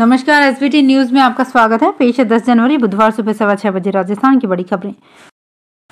नमस्कार SBT news में आपका स्वागत है पेश है दस जनवरी बुधवार सुबह सवा छह बजे राजस्थान की बड़ी खबरें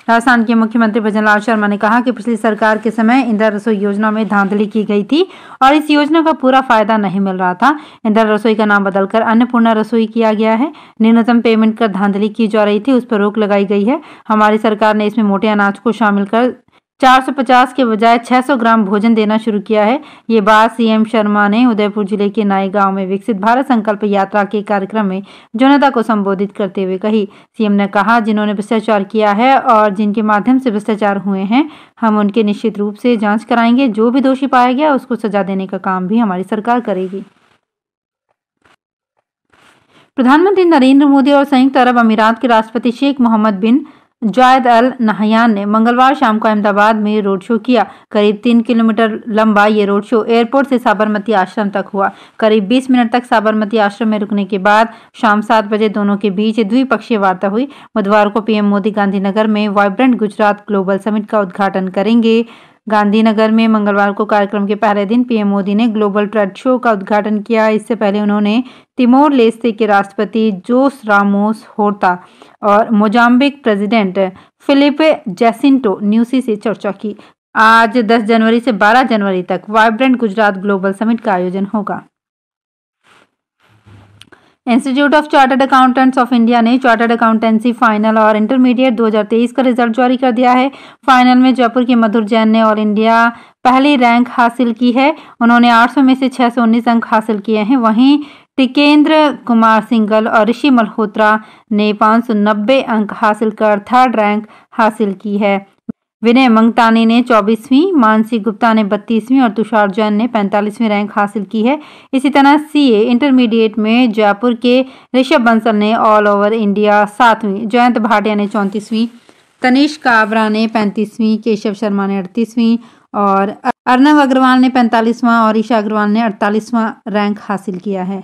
राजस्थान के मुख्यमंत्री लाल शर्मा ने कहा कि पिछली सरकार के समय इंदिरा रसोई योजना में धांधली की गई थी और इस योजना का पूरा फायदा नहीं मिल रहा था इंदिरा रसोई का नाम बदलकर अन्नपूर्णा रसोई किया गया है न्यूनतम पेमेंट कर धांधली की जा रही थी उस पर रोक लगाई गई है हमारी सरकार ने इसमें मोटे अनाज को शामिल कर 450 के बजाय 600 ग्राम भोजन देना शुरू किया है ये बात सीएम शर्मा ने उदयपुर जिले के नाई गांव में विकसित भारत संकल्प यात्रा के कार्यक्रम में जनता को संबोधित करते हुए कही सीएम ने कहा जिन्होंने भ्रष्टाचार किया है और जिनके माध्यम से भ्रष्टाचार हुए हैं हम उनके निश्चित रूप से जाँच कराएंगे जो भी दोषी पाया गया उसको सजा देने का काम भी हमारी सरकार करेगी प्रधानमंत्री नरेंद्र मोदी और संयुक्त अरब अमीरात के राष्ट्रपति शेख मोहम्मद बिन जायद अल नहयान ने मंगलवार शाम को अहमदाबाद में रोड शो किया करीब तीन किलोमीटर लंबा ये रोड शो एयरपोर्ट से साबरमती आश्रम तक हुआ करीब 20 मिनट तक साबरमती आश्रम में रुकने के बाद शाम सात बजे दोनों के बीच द्विपक्षीय वार्ता हुई बुधवार को पीएम मोदी गांधीनगर में वाइब्रेंट गुजरात ग्लोबल समिट का उद्घाटन करेंगे गांधीनगर में मंगलवार को कार्यक्रम के पहले दिन पीएम मोदी ने ग्लोबल ट्रेड शो का उद्घाटन किया इससे पहले उन्होंने तिमोर लेस्ते के राष्ट्रपति जोस रामोस होर्ता और Mozambique president Filipe Jacinto Nyusi से चर्चा की आज 10 जनवरी से 12 जनवरी तक वाइब्रेंट गुजरात ग्लोबल समिट का आयोजन होगा institute of chartered accountants of India ने चार्टर्ड अकाउंटेंसी फाइनल और इंटरमीडिएट 2023 का रिजल्ट जारी कर दिया है फाइनल में जयपुर के मधुर जैन ने ऑल इंडिया पहली रैंक हासिल की है उन्होंने 800 में से 619 अंक हासिल किए हैं वहीं टिकेंद्र कुमार सिंगल और ऋषि मल्होत्रा ने पाँच अंक हासिल कर थर्ड रैंक हासिल की है विनय मंगतानी ने चौबीसवीं मानसी गुप्ता ने बत्तीसवीं और तुषार जैन ने पैंतालीसवीं रैंक हासिल की है इसी तरह सीए इंटरमीडिएट में जयपुर के ऋषभ बंसल ने ऑल ओवर इंडिया सातवीं जयंत भाटिया ने चौंतीसवीं तनिष काबरा ने पैंतीसवीं केशव शर्मा ने अड़तीसवीं और अर्नब अग्रवाल ने पैंतालीसवां और ईशा अग्रवाल ने अड़तालीसवां रैंक हासिल किया है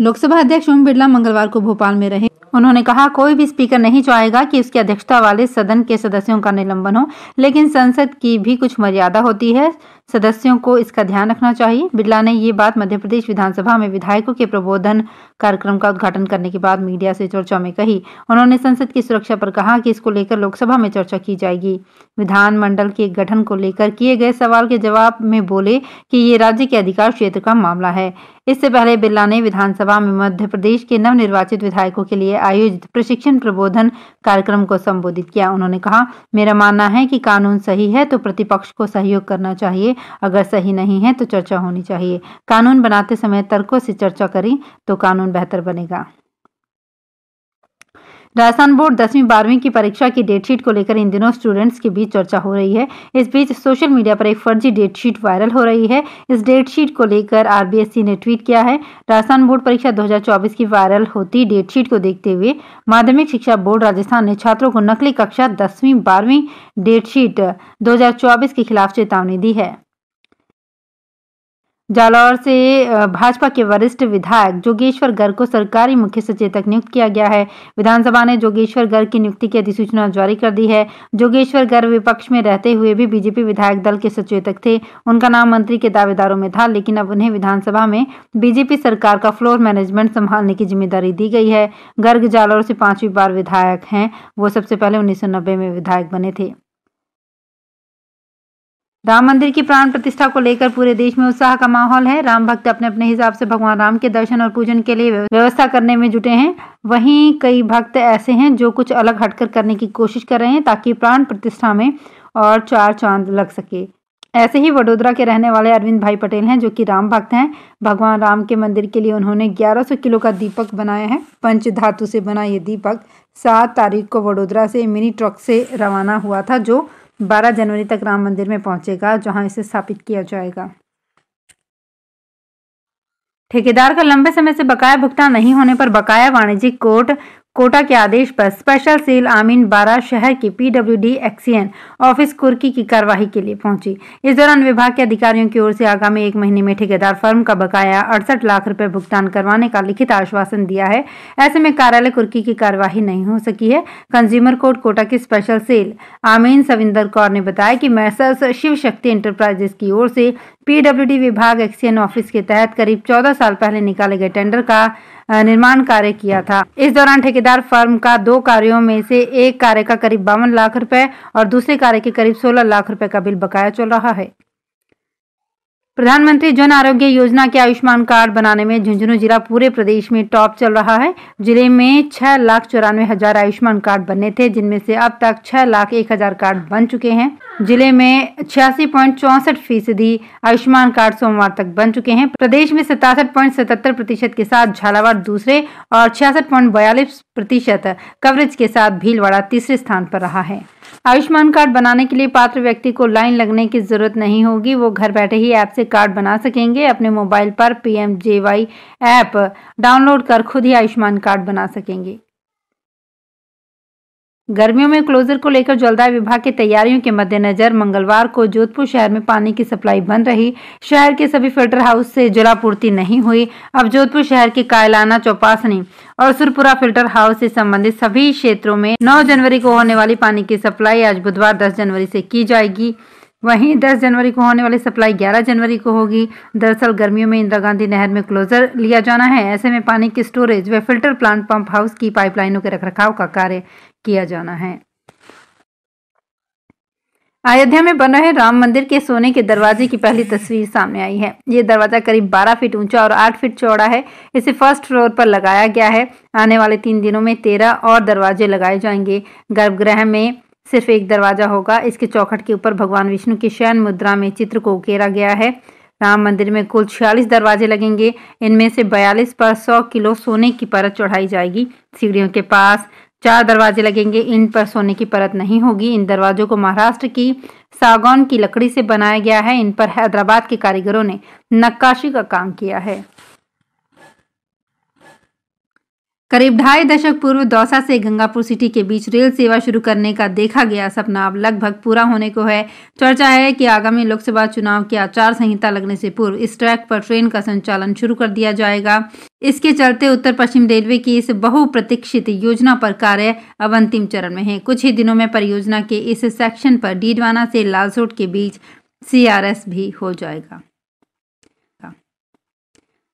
लोकसभा अध्यक्ष ओम बिरला मंगलवार को भोपाल में रहे उन्होंने कहा कोई भी स्पीकर नहीं चाहेगा कि उसकी अध्यक्षता वाले सदन के सदस्यों का निलंबन हो लेकिन संसद की भी कुछ मर्यादा होती है सदस्यों को इसका ध्यान रखना चाहिए बिरला ने ये बात मध्य प्रदेश विधानसभा में विधायकों के प्रबोधन कार्यक्रम का उद्घाटन करने के बाद मीडिया से चर्चा में कही उन्होंने संसद की सुरक्षा पर कहा कि इसको लेकर लोकसभा में चर्चा की जाएगी विधानमंडल के गठन को लेकर किए गए सवाल के जवाब में बोले कि ये राज्य के अधिकार क्षेत्र का मामला है इससे पहले बिरला ने विधानसभा में मध्य प्रदेश के नव निर्वाचित विधायकों के लिए आयोजित प्रशिक्षण प्रबोधन कार्यक्रम को संबोधित किया उन्होंने कहा मेरा मानना है कि कानून सही है तो प्रतिपक्ष को सहयोग करना चाहिए अगर सही नहीं है तो चर्चा होनी चाहिए कानून बनाते समय तर्कों से चर्चा करें तो कानून बेहतर बनेगा राजस्थान बोर्ड दसवीं बारहवीं की परीक्षा की डेटशीट को लेकर इन दिनों स्टूडेंट्स के बीच चर्चा हो रही है इस बीच सोशल मीडिया पर एक फर्जी डेटशीट वायरल हो रही है इस डेटशीट को लेकर आरबीएससी ने ट्वीट किया है राजस्थान बोर्ड परीक्षा 2024 की वायरल होती डेटशीट को देखते हुए माध्यमिक शिक्षा बोर्ड राजस्थान ने छात्रों को नकली कक्षा दसवीं बारहवीं डेटशीट दो के खिलाफ चेतावनी दी है जालौर से भाजपा के वरिष्ठ विधायक जोगेश्वर गर्ग को सरकारी मुख्य सचेतक नियुक्त किया गया है विधानसभा ने जोगेश्वर गर्ग की नियुक्ति की अधिसूचना जारी कर दी है जोगेश्वर गर्ग विपक्ष में रहते हुए भी बीजेपी विधायक दल के सचेतक थे उनका नाम मंत्री के दावेदारों में था लेकिन अब उन्हें विधानसभा में बीजेपी सरकार का फ्लोर मैनेजमेंट संभालने की जिम्मेदारी दी गई है गर्ग जालौर से पांचवी बार विधायक हैं वो सबसे पहले उन्नीस में विधायक बने थे राम मंदिर की प्राण प्रतिष्ठा को लेकर पूरे देश में उत्साह का माहौल है राम भक्त अपने अपने हिसाब से भगवान राम के दर्शन और पूजन के लिए व्यवस्था करने में जुटे हैं वहीं कई भक्त ऐसे हैं जो कुछ अलग हटकर करने की कोशिश कर रहे हैं ताकि प्राण प्रतिष्ठा में और चार चांद लग सके ऐसे ही वडोदरा के रहने वाले अरविंद भाई पटेल हैं जो कि राम भक्त हैं भगवान राम के मंदिर के लिए उन्होंने 1100 किलो का दीपक बनाया है पंच धातु से बना ये दीपक सात तारीख को वडोदरा से मिनी ट्रक से रवाना हुआ था जो 12 जनवरी तक राम मंदिर में पहुंचेगा जहां इसे स्थापित किया जाएगा ठेकेदार का लंबे समय से बकाया भुगतान नहीं होने पर बकाया वाणिज्यिक कोर्ट कोटा के आदेश पर स्पेशल सेल आमीन बारा शहर की पीडब्ल्यूडी एक्सीएन ऑफिस कुर्की की कार्यवाही के लिए पहुंची इस दौरान विभाग के अधिकारियों की ओर से आगामी एक महीने में ठेकेदार फर्म का बकाया अड़सठ लाख रुपए भुगतान करवाने का लिखित आश्वासन दिया है ऐसे में कार्यालय कुर्की की कार्यवाही नहीं हो सकी है कंज्यूमर कोर्ट कोटा की स्पेशल सेल आमीन सविंदर कौर ने बताया की मैसर्स शिव शक्ति इंटरप्राइजेस की ओर से पीडब्ल्यूडी विभाग एक्सीएन ऑफिस के तहत करीब चौदह साल पहले निकाले गए टेंडर का निर्माण कार्य किया था इस दौरान ठेकेदार फर्म का दो कार्यों में से एक कार्य का करीब बावन लाख रुपए और दूसरे कार्य के करीब सोलह लाख रुपए का बिल बकाया चल रहा है प्रधानमंत्री जन आरोग्य योजना के आयुष्मान कार्ड बनाने में झुंझुनू जिला पूरे प्रदेश में टॉप चल रहा है जिले में छह लाख चौरानवे हजार आयुष्मान कार्ड बने थे जिनमें से अब तक छह लाख एक हजार कार्ड बन चुके हैं जिले में छियासी पॉइंट चौसठ फीसदी आयुष्मान कार्ड सोमवार तक बन चुके हैं प्रदेश में सतासठ पॉइंट सतहत्तर प्रतिशत के साथ झालावाड़ दूसरे और छियासठ पॉइंट बयालीस प्रतिशत कवरेज के साथ भीलवाड़ा तीसरे स्थान पर रहा है आयुष्मान कार्ड बनाने के लिए पात्र व्यक्ति को लाइन लगने की जरूरत नहीं होगी वो घर बैठे ही ऐप से कार्ड बना सकेंगे अपने मोबाइल पर पीएमजेवाई ऐप डाउनलोड कर खुद ही आयुष्मान कार्ड बना सकेंगे गर्मियों में क्लोजर को लेकर जलदाय विभाग की तैयारियों के मद्देनजर मंगलवार को जोधपुर शहर में पानी की सप्लाई बंद रही शहर के सभी फिल्टर हाउस से जलापूर्ति नहीं हुई अब जोधपुर शहर के कायलाना चौपासनी और सुरपुरा फिल्टर हाउस से संबंधित सभी क्षेत्रों में 9 जनवरी को होने वाली पानी की सप्लाई आज बुधवार दस जनवरी से की जाएगी वहीं 10 जनवरी को होने वाली सप्लाई 11 जनवरी को होगी दरअसल गर्मियों में इंदिरा गांधी नहर में क्लोजर लिया जाना है ऐसे में पानी की स्टोरेज व फिल्टर प्लांट पंप हाउस की पाइपलाइनों के रखरखाव का कार्य किया जाना है अयोध्या में बन रहे राम मंदिर के सोने के दरवाजे की पहली तस्वीर सामने आई है ये दरवाजा करीब 12 फीट ऊंचा और 8 फीट चौड़ा है इसे फर्स्ट फ्लोर पर लगाया गया है आने वाले तीन दिनों में तेरह और दरवाजे लगाए जाएंगे गर्भगृह में सिर्फ एक दरवाजा होगा इसके चौखट के ऊपर भगवान विष्णु की शयन मुद्रा में चित्र को उकेरा गया है राम मंदिर में कुल छियालीस दरवाजे लगेंगे इनमें से बयालीस पर सौ किलो सोने की परत चढ़ाई जाएगी सीढ़ियों के पास चार दरवाजे लगेंगे इन पर सोने की परत नहीं होगी इन दरवाजों को महाराष्ट्र की सागौन की लकड़ी से बनाया गया है इन पर हैदराबाद के कारीगरों ने नक्काशी का काम किया है करीब ढाई दशक पूर्व दौसा से गंगापुर सिटी के बीच रेल सेवा शुरू करने का देखा गया सपना अब लगभग पूरा होने को है चर्चा है कि आगामी लोकसभा चुनाव की आचार संहिता लगने से पूर्व इस ट्रैक पर ट्रेन का संचालन शुरू कर दिया जाएगा इसके चलते उत्तर पश्चिम रेलवे की इस बहुप्रतीक्षित योजना पर कार्य अब अंतिम चरण में है कुछ ही दिनों में परियोजना के इस सेक्शन पर डीडवाना से लालसोट के बीच सीआरएस भी हो जाएगा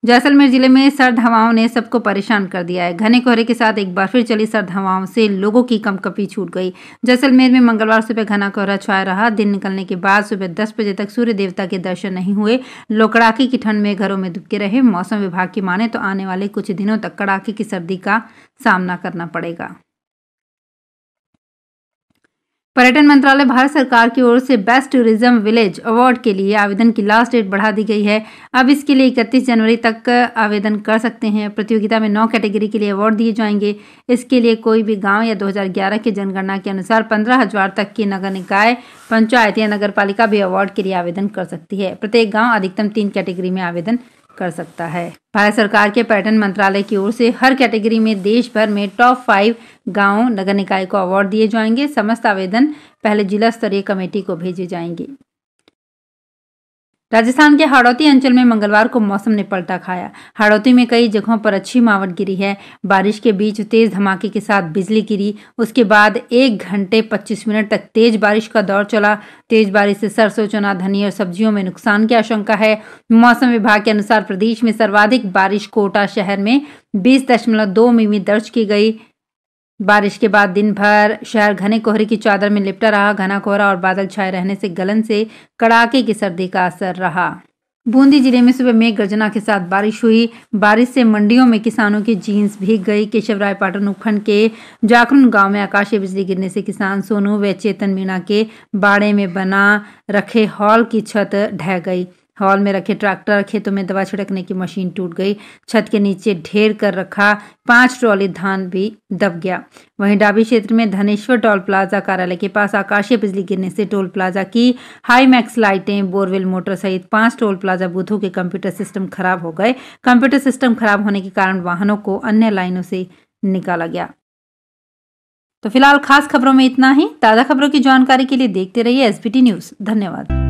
जैसलमेर जिले में सर्द हवाओं ने सबको परेशान कर दिया है घने कोहरे के साथ एक बार फिर चली सर्द हवाओं से लोगों की कमकपी छूट गई जैसलमेर में मंगलवार सुबह घना कोहरा छाया रहा दिन निकलने के बाद सुबह 10 बजे तक सूर्य देवता के दर्शन नहीं हुए लोग कड़ाके की ठंड में घरों में दुबके रहे मौसम विभाग की माने तो आने वाले कुछ दिनों तक कड़ाके की सर्दी का सामना करना पड़ेगा पर्यटन मंत्रालय भारत सरकार की ओर से बेस्ट टूरिज्म विलेज अवार्ड के लिए आवेदन की लास्ट डेट बढ़ा दी गई है अब इसके लिए इकतीस जनवरी तक आवेदन कर सकते हैं प्रतियोगिता में नौ कैटेगरी के लिए अवार्ड दिए जाएंगे इसके लिए कोई भी गांव या 2011 के जनगणना के अनुसार पंद्रह हजार तक की नगर निकाय पंचायत या नगर भी अवार्ड के लिए आवेदन कर सकती है प्रत्येक गाँव अधिकतम तीन कैटेगरी में आवेदन कर सकता है भारत सरकार के पर्यटन मंत्रालय की ओर से हर कैटेगरी में देश भर में टॉप फाइव गांव नगर निकाय को अवार्ड दिए जाएंगे समस्त आवेदन पहले जिला स्तरीय कमेटी को भेजे जाएंगे राजस्थान के हाड़ौती अंचल में मंगलवार को मौसम ने पलटा खाया हाड़ौती में कई जगहों पर अच्छी मावट गिरी है बारिश के बीच तेज धमाके के साथ बिजली गिरी उसके बाद एक घंटे 25 मिनट तक तेज बारिश का दौर चला तेज बारिश से सरसों चना धनी और सब्जियों में नुकसान की आशंका है मौसम विभाग के अनुसार प्रदेश में सर्वाधिक बारिश कोटा शहर में बीस दशमलव दो मिमी दर्ज की गई बारिश के बाद दिन भर शहर घने कोहरे की चादर में लिपटा रहा घना कोहरा और बादल छाए रहने से गलन से कड़ाके की सर्दी का असर रहा बूंदी जिले में सुबह मेघ गर्जना के साथ बारिश हुई बारिश से मंडियों में किसानों की जीन्स भीग गई केशव राय पाटन उपखंड के जाखरुन गांव में आकाशीय बिजली गिरने से किसान सोनू व चेतन मीणा के बाड़े में बना रखे हॉल की छत ढह गई हॉल में रखे ट्रैक्टर खेतों में दवा छिड़कने की मशीन टूट गई छत के नीचे ढेर कर रखा पांच ट्रॉली धान भी दब गया वहीं डाबी क्षेत्र में धनेश्वर टोल प्लाजा कार्यालय के पास आकाशीय बिजली गिरने से टोल प्लाजा की हाई मैक्स लाइटें बोरवेल मोटर सहित पांच टोल प्लाजा बूथों के कंप्यूटर सिस्टम खराब हो गए कंप्यूटर सिस्टम खराब होने के कारण वाहनों को अन्य लाइनों से निकाला गया तो फिलहाल खास खबरों में इतना ही ताज़ा खबरों की जानकारी के लिए देखते रहिए एसबीटी न्यूज़ धन्यवाद